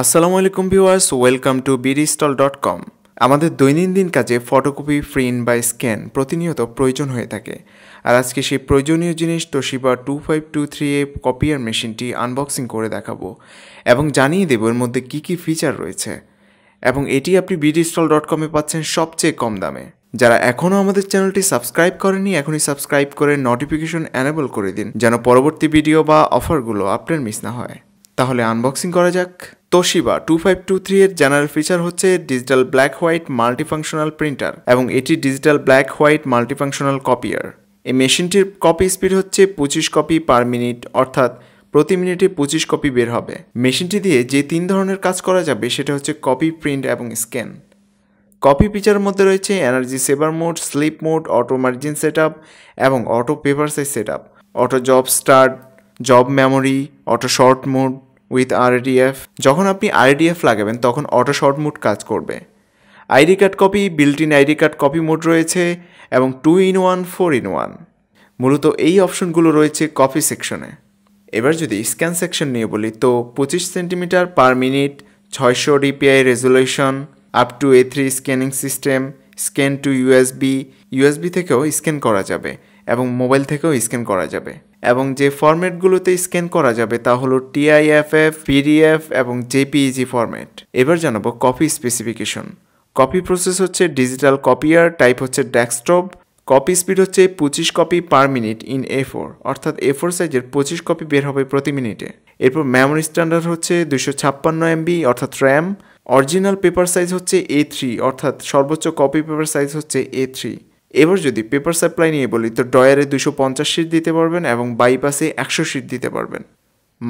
আসসালামু আলাইকুম viewers welcome to BDStall dot com আমাদের দৈনন্দিন কাজে ফটোকপি প্রিন্ট বা স্ক্যান প্রতিনিয়ত প্রয়োজন হয়ে থাকে আর আজকে সেই প্রয়োজনীয় জিনিস Toshiba two five two three A copier মেশিনটি আনবক্সিং করে দেখাবো এবং জানিয়ে দেবো এর মধ্যে কী কী ফিচার রয়েছে এবং এটি আপনি বিডিস্টল ডট কমে পাচ্ছেন সবচেয়ে কম দামে যারা এখনও আমাদের চ্যানেলটি সাবস্ক্রাইব করেনি এখনই সাবস্ক্রাইব করে নোটিফিকেশন অ্যানেবল করে দিন যেন পরবর্তী ভিডিও বা অফারগুলো আপনার মিস না হয় তাহলে আনবক্সিং করা যাক Toshiba two five two three এর জেনারেল ফিচার হচ্ছে digital black white multifunctional printer এবং এটি digital black white multifunctional copier এই মেশিনটির কপি স্পিড হচ্ছে পঁচিশ কপি পার মিনিট অর্থাৎ প্রতি মিনিটে পঁচিশ কপি বের হবে মেশিনটি দিয়ে যে তিন ধরনের কাজ করা যাবে সেটা হচ্ছে কপি প্রিন্ট এবং স্ক্যান কপি পিচার মধ্যে রয়েছে energy saver mode sleep mode auto margin set এবং auto paper size set auto job start job memory auto sort mode with RDF যখন আপনি আরডিএফ লাগাবেন তখন অটো শর্ট মুড কাজ করবে ID card copy built in ID card copy mode রয়েছে এবং two in one four in one মূলত এই অপশনগুলো রয়েছে কপি সেকশনে এবার যদি স্ক্যান সেকশন নিয়ে বলি তো পঁচিশ সেন্টিমিটার পার মিনিট ছয়শো DPI resolution up to A three scanning system scan to USB USB থেকেও স্ক্যান করা যাবে এবং মোবাইল থেকেও স্ক্যান করা যাবে এবং যে ফরম্যাটগুলোতে স্ক্যান করা যাবে তা হলো টিআইএফএফ পিডিএফ এবং জেপিইজি ফরম্যাট এবার জানাবো কপি স্পেসিফিকেশন কপি প্রসেস হচ্ছে ডিজিটাল কপিয়ার টাইপ হচ্ছে ডেস্কটপ কপি স্পিড হচ্ছে পঁচিশ copy per minute in A four অর্থাৎ এ ফোর সাইজের পঁচিশ কপি বের হবে প্রতি মিনিটে এরপর মেমোরি স্ট্যান্ডার্ড হচ্ছে দুশো ছাপ্পান্ন এমবি অর্থাৎ র্যাম অরিজিনাল পেপার সাইজ হচ্ছে এ থ্রি অর্থাৎ সর্বোচ্চ কপি পেপার সাইজ হচ্ছে এ থ্রি এবার যদি পেপার সাপ্লাই নিয়ে বলি তো ডয়ারে দুশো পঞ্চাশ সিট দিতে পারবেন এবং বাইপাসে একশো সিট দিতে পারবেন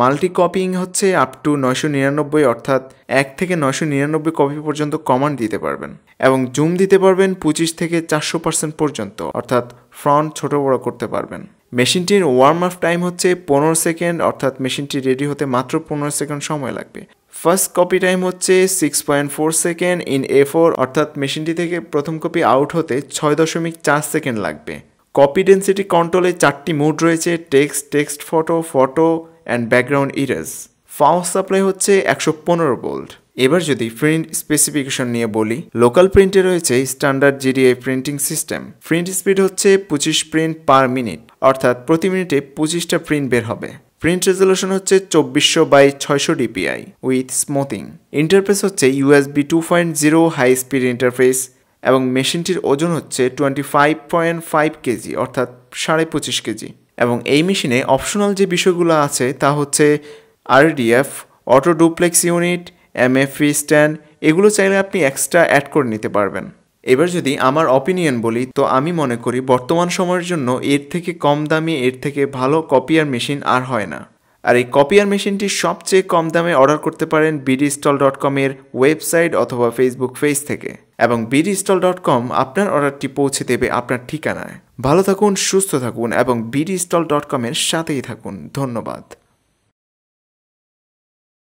মাল্টি কপিং হচ্ছে আপ টু নয়শো নিরানব্বই অর্থাৎ এক থেকে নয়শো নিরানব্বই কপি পর্যন্ত কমান্ড দিতে পারবেন এবং জুম দিতে পারবেন পঁচিশ থেকে চারশো পার্সেন্ট পর্যন্ত অর্থাৎ ফ্রন্ট ছোট বড় করতে পারবেন মেশিনটির ওয়ার্ম আপ টাইম হচ্ছে পনেরো সেকেন্ড অর্থাৎ মেশিনটি রেডি হতে মাত্র পনেরো সেকেন্ড সময় লাগবে ফার্স্ট কপি টাইম হচ্ছে six point four second in A four অর্থাৎ মেশিনটি থেকে প্রথম কপি আউট হতে ছয় দশমিক চার সেকেন্ড লাগবে কপি ডেন্সিটি কন্ট্রোলে চারটি মুড রয়েছে text text photo photo and background erase power supply হচ্ছে একশো পনেরো বোল্ট এবার যদি প্রিন্ট স্পেসিফিকেশন নিয়ে বলি লোকাল প্রিন্টে রয়েছে standard GDI printing system print speed হচ্ছে পঁচিশ প্রিন্ট পার মিনিট অর্থাৎ প্রতি মিনিটে পঁচিশটা প্রিন্ট বের হবে প্রিন্ট রেজলিউশন হচ্ছে চব্বিশশো বাই ছয়শো ডিপিআই উইথ স্মুথিং ইন্টারফেস হচ্ছে USB two point zero high speed interface এবং মেশিনটির ওজন হচ্ছে twenty five point five KG অর্থাৎ সাড়ে পঁচিশ কেজি এবং এই মেশিনে অপশনাল যে বিষয়গুলো আছে তা হচ্ছে আরডিএফ অটো ডুপ্লেক্স ইউনিট এমএফি স্ট্যান্ড এগুলো চাইলে আপনি এক্সট্রা অ্যাড করে নিতে পারবেন এবার যদি আমার অপিনিয়ন বলি তো আমি মনে করি বর্তমান সময়ের জন্য এর থেকে কম দামি এর থেকে ভালো কপিয়ার মেশিন আর হয় না আর এই কপিয়ার মেশিনটি সবচেয়ে কম দামে অর্ডার করতে পারেন বিডি স্টল ডট কমের ওয়েবসাইট অথবা ফেসবুক পেজ থেকে এবং বিডি স্টল ডট কম আপনার অর্ডারটি পৌঁছে দেবে আপনার ঠিকানায় ভালো থাকুন সুস্থ থাকুন এবং বিডি স্টল ডট কমের সাথেই থাকুন ধন্যবাদ